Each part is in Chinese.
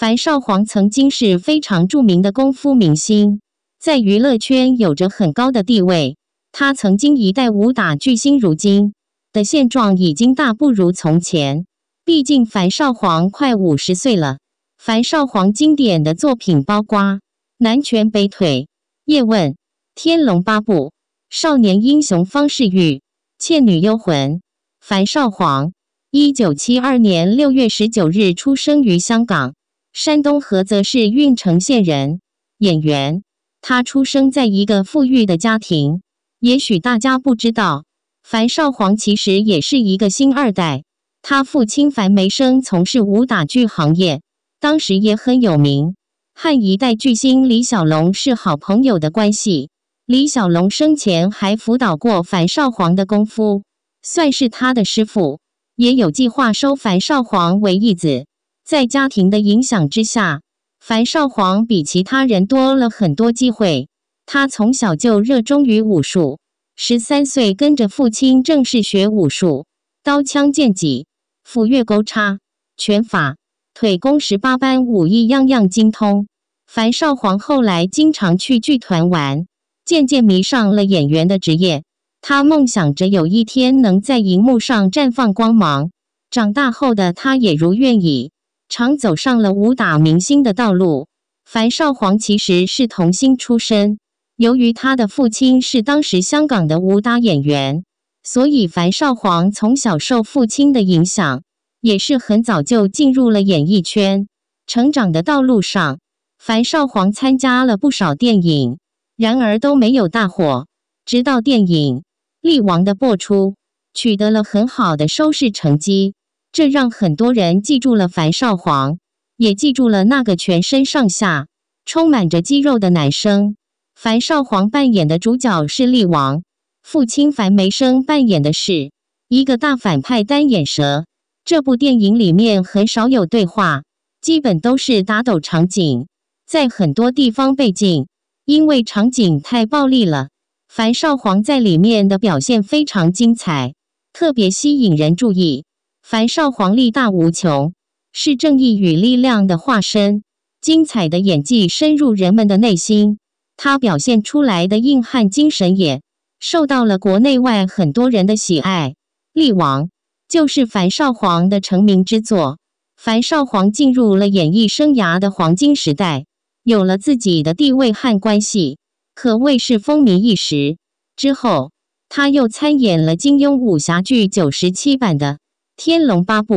樊少皇曾经是非常著名的功夫明星，在娱乐圈有着很高的地位。他曾经一代武打巨星，如今的现状已经大不如从前。毕竟樊少皇快五十岁了。樊少皇经典的作品包括《南拳北腿》《叶问》《天龙八部》《少年英雄方世玉》《倩女幽魂》。樊少皇，一九七二年六月十九日出生于香港。山东菏泽市郓城县人，演员。他出生在一个富裕的家庭。也许大家不知道，樊少皇其实也是一个星二代。他父亲樊梅生从事武打剧行业，当时也很有名，和一代巨星李小龙是好朋友的关系。李小龙生前还辅导过樊少皇的功夫，算是他的师傅，也有计划收樊少皇为义子。在家庭的影响之下，樊少皇比其他人多了很多机会。他从小就热衷于武术，十三岁跟着父亲正式学武术，刀枪剑戟、斧钺钩叉、拳法、腿功，十八般武艺样样精通。樊少皇后来经常去剧团玩，渐渐迷上了演员的职业。他梦想着有一天能在银幕上绽放光芒。长大后的他，也如愿以。常走上了武打明星的道路。樊少皇其实是童星出身，由于他的父亲是当时香港的武打演员，所以樊少皇从小受父亲的影响，也是很早就进入了演艺圈。成长的道路上，樊少皇参加了不少电影，然而都没有大火。直到电影《力王》的播出，取得了很好的收视成绩。这让很多人记住了樊少皇，也记住了那个全身上下充满着肌肉的男生。樊少皇扮演的主角是力王，父亲樊梅生扮演的是一个大反派单眼蛇。这部电影里面很少有对话，基本都是打斗场景，在很多地方被禁，因为场景太暴力了。樊少皇在里面的表现非常精彩，特别吸引人注意。樊少皇力大无穷，是正义与力量的化身。精彩的演技深入人们的内心，他表现出来的硬汉精神也受到了国内外很多人的喜爱。《力王》就是樊少皇的成名之作。樊少皇进入了演艺生涯的黄金时代，有了自己的地位和关系，可谓是风靡一时。之后，他又参演了金庸武侠剧九十七版的。《天龙八部》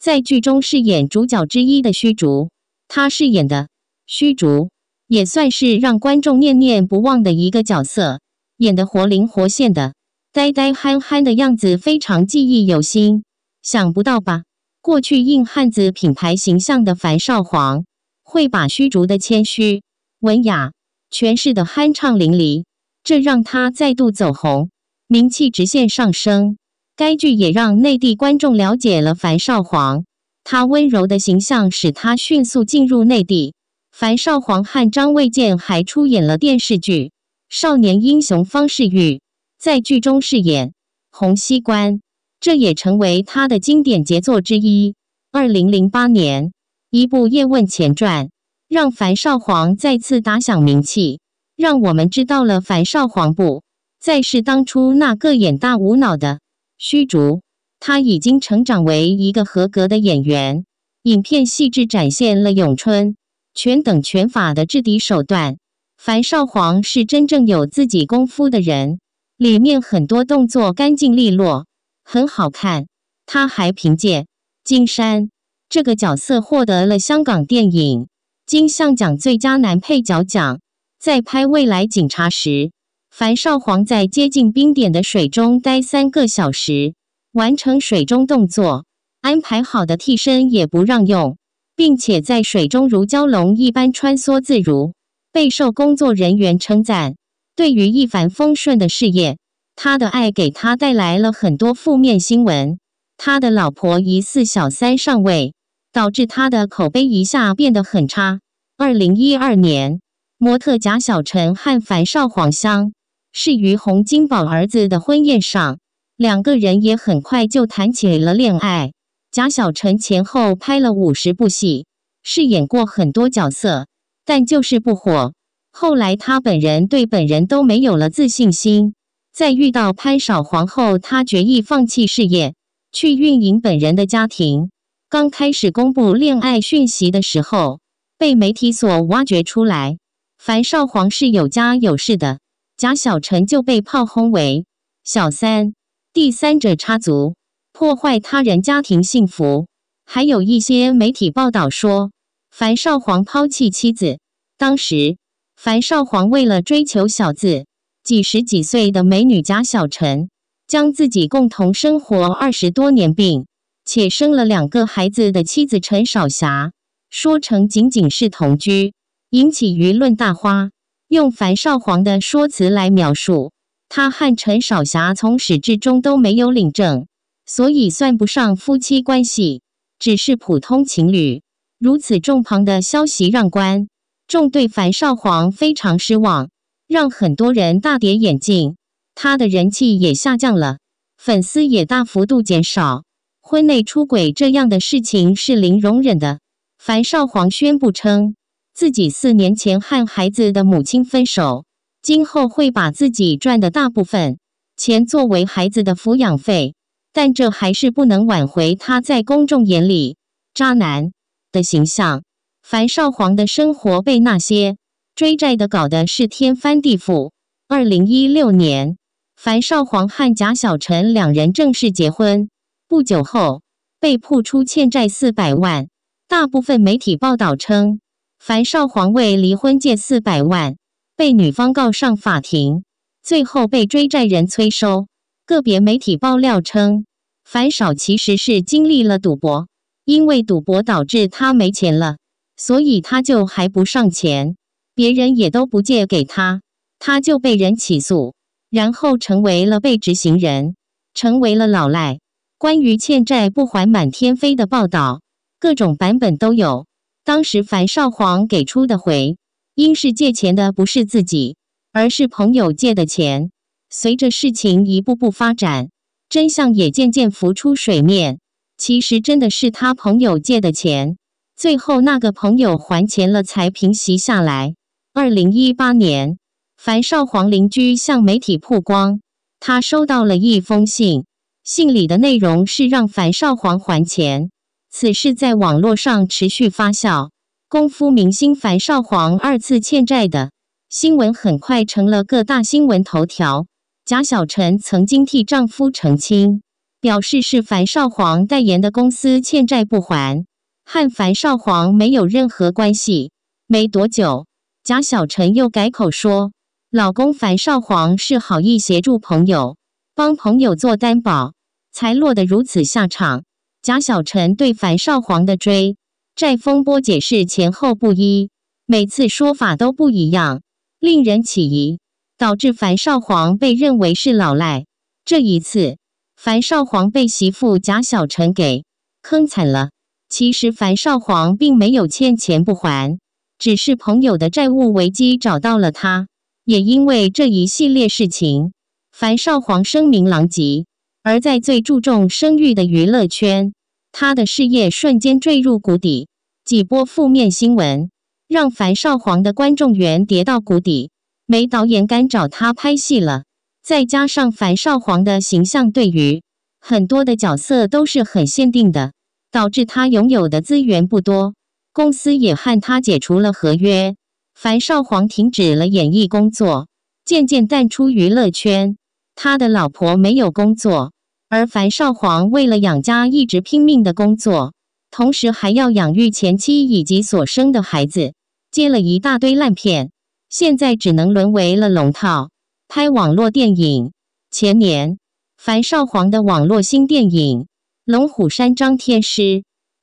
在剧中饰演主角之一的虚竹，他饰演的虚竹也算是让观众念念不忘的一个角色，演得活灵活现的，呆呆憨憨的样子非常记忆犹新。想不到吧？过去硬汉子品牌形象的樊少皇，会把虚竹的谦虚文雅诠释的酣畅淋漓，这让他再度走红，名气直线上升。该剧也让内地观众了解了樊少皇，他温柔的形象使他迅速进入内地。樊少皇和张卫健还出演了电视剧《少年英雄方世玉》，在剧中饰演洪熙官，这也成为他的经典杰作之一。二零零八年，一部《叶问前传》让樊少皇再次打响名气，让我们知道了樊少皇不再是当初那个眼大无脑的。虚竹，他已经成长为一个合格的演员。影片细致展现了咏春拳等拳法的制敌手段。樊少皇是真正有自己功夫的人，里面很多动作干净利落，很好看。他还凭借《金山》这个角色获得了香港电影金像奖最佳男配角奖。在拍《未来警察》时。樊少皇在接近冰点的水中待三个小时，完成水中动作，安排好的替身也不让用，并且在水中如蛟龙一般穿梭自如，备受工作人员称赞。对于一帆风顺的事业，他的爱给他带来了很多负面新闻。他的老婆疑似小三上位，导致他的口碑一下变得很差。二零一二年，模特贾晓晨和樊少皇相。是于洪金宝儿子的婚宴上，两个人也很快就谈起了恋爱。贾小晨前后拍了五十部戏，饰演过很多角色，但就是不火。后来他本人对本人都没有了自信心。在遇到潘少皇后，他决意放弃事业，去运营本人的家庭。刚开始公布恋爱讯息的时候，被媒体所挖掘出来。樊少皇是有家有室的。贾小陈就被炮轰为小三、第三者插足，破坏他人家庭幸福。还有一些媒体报道说，樊少皇抛弃妻子。当时，樊少皇为了追求小字几十几岁的美女贾小陈，将自己共同生活二十多年，并且生了两个孩子的妻子陈少霞，说成仅仅是同居，引起舆论大哗。用樊少皇的说辞来描述，他和陈少霞从始至终都没有领证，所以算不上夫妻关系，只是普通情侣。如此重磅的消息让观众对樊少皇非常失望，让很多人大跌眼镜。他的人气也下降了，粉丝也大幅度减少。婚内出轨这样的事情是零容忍的。樊少皇宣布称。自己四年前和孩子的母亲分手，今后会把自己赚的大部分钱作为孩子的抚养费，但这还是不能挽回他在公众眼里渣男的形象。樊少皇的生活被那些追债的搞得是天翻地覆。二零一六年，樊少皇和贾晓晨两人正式结婚，不久后被曝出欠债四百万，大部分媒体报道称。樊少皇为离婚借四百万，被女方告上法庭，最后被追债人催收。个别媒体爆料称，樊少其实是经历了赌博，因为赌博导致他没钱了，所以他就还不上钱，别人也都不借给他，他就被人起诉，然后成为了被执行人，成为了老赖。关于欠债不还满天飞的报道，各种版本都有。当时樊少皇给出的回应是借钱的不是自己，而是朋友借的钱。随着事情一步步发展，真相也渐渐浮出水面。其实真的是他朋友借的钱，最后那个朋友还钱了，才平息下来。二零一八年，樊少皇邻居向媒体曝光，他收到了一封信，信里的内容是让樊少皇还钱。此事在网络上持续发酵，功夫明星樊少皇二次欠债的新闻很快成了各大新闻头条。贾晓晨曾经替丈夫澄清，表示是樊少皇代言的公司欠债不还，和樊少皇没有任何关系。没多久，贾晓晨又改口说，老公樊少皇是好意协助朋友，帮朋友做担保，才落得如此下场。贾小陈对樊少皇的追债风波解释前后不一，每次说法都不一样，令人起疑，导致樊少皇被认为是老赖。这一次，樊少皇被媳妇贾小陈给坑惨了。其实，樊少皇并没有欠钱不还，只是朋友的债务危机找到了他。也因为这一系列事情，樊少皇声名狼藉。而在最注重声誉的娱乐圈，他的事业瞬间坠入谷底，几波负面新闻让樊少皇的观众缘跌到谷底，没导演敢找他拍戏了。再加上樊少皇的形象对于很多的角色都是很限定的，导致他拥有的资源不多，公司也和他解除了合约。樊少皇停止了演艺工作，渐渐淡出娱乐圈。他的老婆没有工作。而樊少皇为了养家，一直拼命的工作，同时还要养育前妻以及所生的孩子，接了一大堆烂片，现在只能沦为了龙套，拍网络电影。前年，樊少皇的网络新电影《龙虎山张天师》，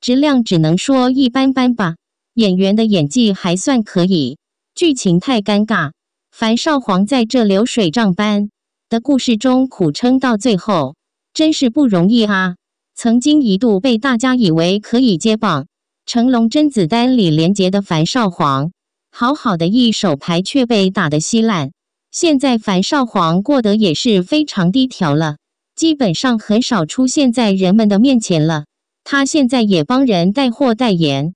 质量只能说一般般吧。演员的演技还算可以，剧情太尴尬。樊少皇在这流水账般的故事中苦撑到最后。真是不容易啊！曾经一度被大家以为可以接棒成龙、甄子丹、李连杰的樊少皇，好好的一手牌却被打的稀烂。现在樊少皇过得也是非常低调了，基本上很少出现在人们的面前了。他现在也帮人带货代言。